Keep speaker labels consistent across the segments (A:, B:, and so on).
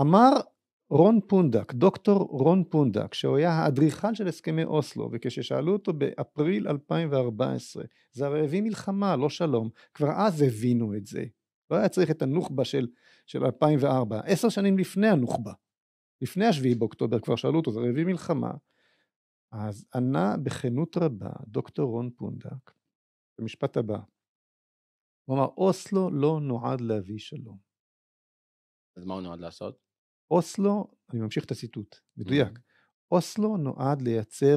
A: אמר רון פונדק, דוקטור רון פונדק, שהוא היה האדריכל של הסכמי אוסלו, וכששאלו אותו באפריל 2014, זה הרי הביא מלחמה, לא שלום, כבר אז הבינו את זה. לא היה צריך את הנוח'בה של, של 2004, עשר שנים לפני הנוח'בה, לפני השביעי באוקטובר כבר שאלו אותו, זה הרי הביא מלחמה. אז ענה בכנות רבה דוקטור רון פונדק, במשפט הבא, הוא אמר, אוסלו לא נועד להביא שלום. אז מה הוא נועד לעשות? אוסלו, אני ממשיך את הציטוט, מדויק, אוסלו נועד לייצר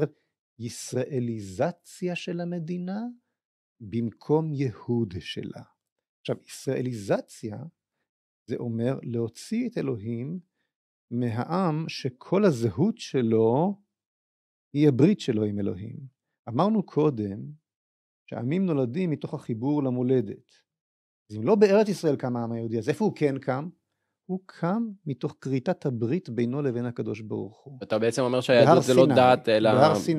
A: ישראליזציה של המדינה במקום יהוד שלה. עכשיו, ישראליזציה זה אומר להוציא את אלוהים מהעם שכל הזהות שלו היא הברית שלו עם אלוהים. אמרנו קודם שעמים נולדים מתוך החיבור למולדת. אז אם לא בארץ ישראל קם העם היהודי, אז איפה הוא כן קם? הוא קם מתוך כריתת הברית בינו לבין הקדוש ברוך הוא. אתה בעצם אומר שהיהדות זה לא דת, אלא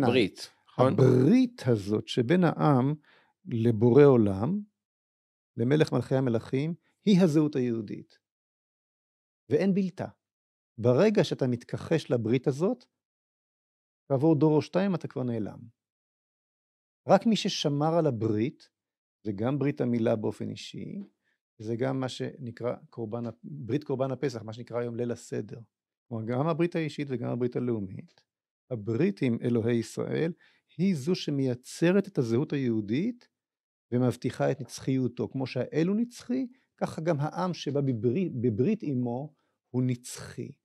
A: ברית. נכון? הברית הזאת שבין העם לבורא עולם, למלך מלכי המלכים, היא הזהות היהודית. ואין בלתה. ברגע שאתה מתכחש לברית הזאת, כעבור דור או שתיים אתה כבר נעלם. רק מי ששמר על הברית, וגם ברית המילה באופן אישי, זה גם מה שנקרא קורבן, ברית קורבן הפסח, מה שנקרא היום ליל הסדר. כלומר גם הברית האישית וגם הברית הלאומית, הברית עם אלוהי ישראל היא זו שמייצרת את הזהות היהודית ומבטיחה את נצחיותו. כמו שהאל הוא נצחי, ככה גם העם שבא בברית, בברית עמו הוא נצחי.